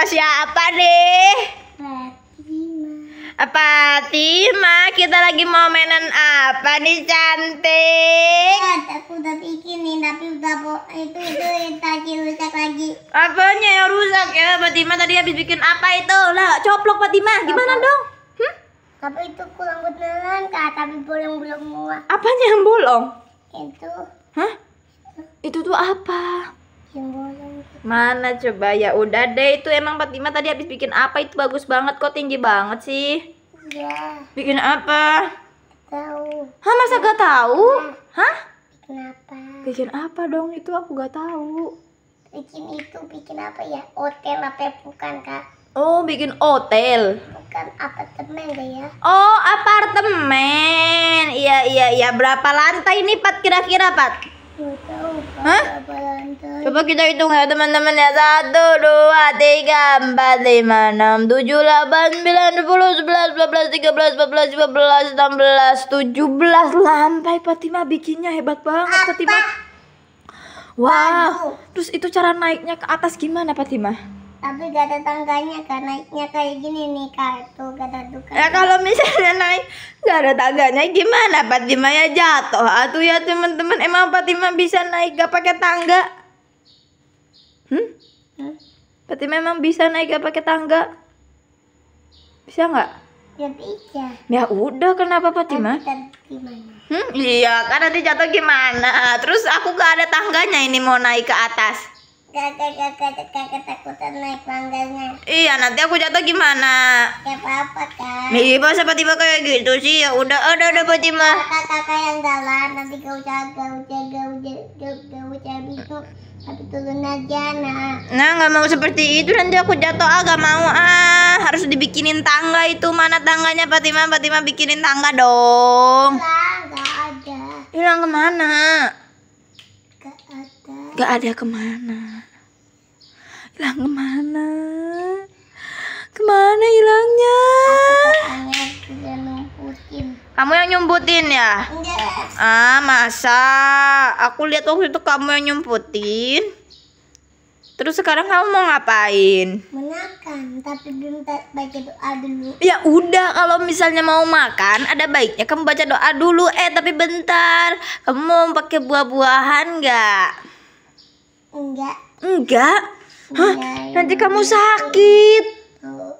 sama siapa ya, nih? Fatima. Fatima, kita lagi mau mainan apa nih cantik? Ya, aku udah bikinin tapi udah itu itu tadi rusak lagi. Apanya yang rusak ya? Fatima tadi habis bikin apa itu? Lah, coplok Fatima. Gimana dong? Hmm? Tapi itu kurang beneran kak, tapi bolong bolong semua. Apanya yang bolong? Itu. Hah? Itu tuh apa? Mana coba ya udah deh itu emang Fatima tadi habis bikin apa itu bagus banget kok tinggi banget sih. Ya. Bikin apa? Tahu. Hah masa gak tahu? Ya. Hah? Bikin apa? Bikin apa dong itu aku gak tahu. Bikin itu bikin apa ya? Hotel apa bukan kak? Oh bikin hotel. Bukan apartemen deh ya. Oh apartemen. Iya iya iya berapa lantai ini Pat kira-kira Pat? Hah? Coba kita hitung ya teman-teman ya Satu, dua, tiga, empat, lima, enam, tujuh, delapan, sembilan, sepuluh, sebelas, dua belas, tiga belas, empat belas, lima belas, enam belas, tujuh belas Lampai Fatima bikinnya hebat banget Fatima Wow, terus itu cara naiknya ke atas gimana Fatima? tapi gak ada tangganya karena naiknya kayak gini nih kartu gak ada tukang ya kalau misalnya naik gak ada tangganya gimana Fatima ya jatuh atuh ya teman-teman emang Fatima bisa naik gak pakai tangga hmm? hmm? Fatima emang bisa naik gak pakai tangga bisa nggak ya ya udah kenapa Fatima hmm iya kan nanti jatuh gimana terus aku gak ada tangganya ini mau naik ke atas Kakak, kakak, takutan naik Iya, nanti aku jatuh gimana? Ya apa-apa kan. Iya, masa tiba-tiba kayak gitu sih? Ya udah, ada ada Fatima. Kakak-kakak yang galak, nanti kau jaga, jaga, jaga, jaga, jaga jaga, Tapi turun aja, nak. Nah, nggak mau seperti itu. Nanti aku jatuh, ah, mau. Ah, harus dibikinin tangga itu. Mana tangganya, Fatima? Fatima bikinin tangga dong. Hilang, nggak ada. Hilang kemana? Gak ada kemana. Hilang kemana? Kemana hilangnya? Kamu yang nyumputin ya? Ah, masa? Aku lihat waktu itu kamu yang nyumputin. Terus sekarang kamu mau ngapain? Makan, tapi belum baca doa dulu. Ya udah, kalau misalnya mau makan, ada baiknya kamu baca doa dulu. Eh, tapi bentar. Kamu mau pakai buah-buahan nggak? Enggak. Enggak? Hah, nanti kamu sakit. Oh,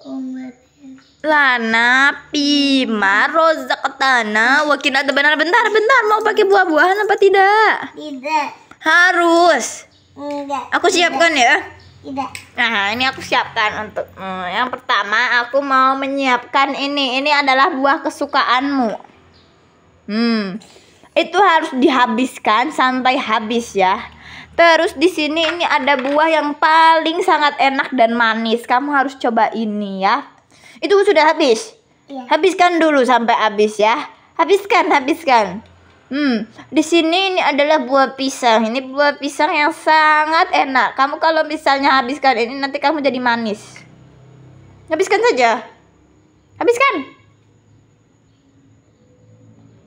Lana, Pima, Roza, Ketana, wakin ada benar bentar, bentar, mau pakai buah-buahan apa tidak? Tidak. Harus. Enggak. Aku siapkan ya. Tidak. Nah, ini aku siapkan untuk hmm, yang pertama aku mau menyiapkan ini. Ini adalah buah kesukaanmu. Hmm. Itu harus dihabiskan sampai habis ya. Terus di sini ini ada buah yang paling sangat enak dan manis. Kamu harus coba ini ya. Itu sudah habis. Ya. Habiskan dulu sampai habis ya. Habiskan, habiskan. Hmm, di sini ini adalah buah pisang. Ini buah pisang yang sangat enak. Kamu kalau misalnya habiskan ini nanti kamu jadi manis. Habiskan saja. Habiskan.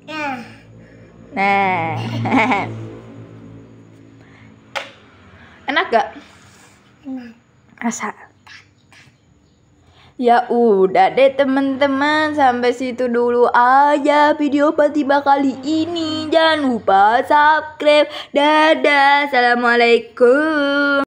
Iya. Nah. Rasa. Ya udah deh teman-teman sampai situ dulu aja video tiba kali ini. Jangan lupa subscribe. Dadah. Assalamualaikum.